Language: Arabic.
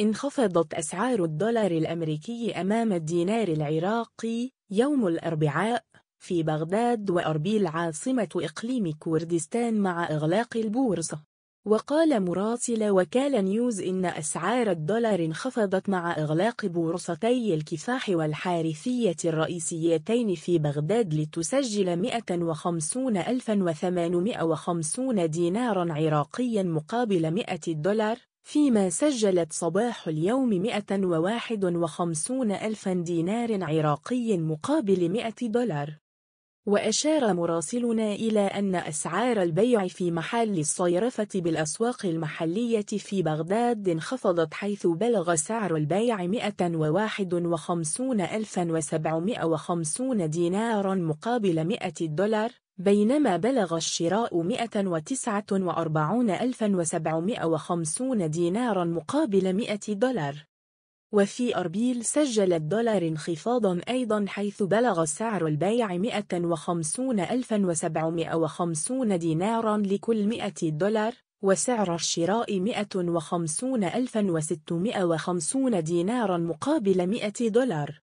انخفضت أسعار الدولار الأمريكي أمام الدينار العراقي يوم الأربعاء في بغداد وأربيل عاصمة إقليم كردستان مع إغلاق البورصة وقال مراسل وكالة نيوز إن أسعار الدولار انخفضت مع إغلاق بورصتي الكفاح والحارثية الرئيسيتين في بغداد لتسجل 150850 دينارا عراقيا مقابل 100 دولار فيما سجلت صباح اليوم 151 ألف دينار عراقي مقابل 100 دولار وأشار مراسلنا إلى أن أسعار البيع في محل الصيرفة بالأسواق المحلية في بغداد انخفضت حيث بلغ سعر البيع 151750 دينارا مقابل 100 دولار بينما بلغ الشراء 149750 دينارا مقابل 100 دولار وفي أربيل سجل الدولار انخفاضا أيضا حيث بلغ سعر البيع 150750 دينارا لكل 100 دولار وسعر الشراء 150650 دينارا مقابل 100 دولار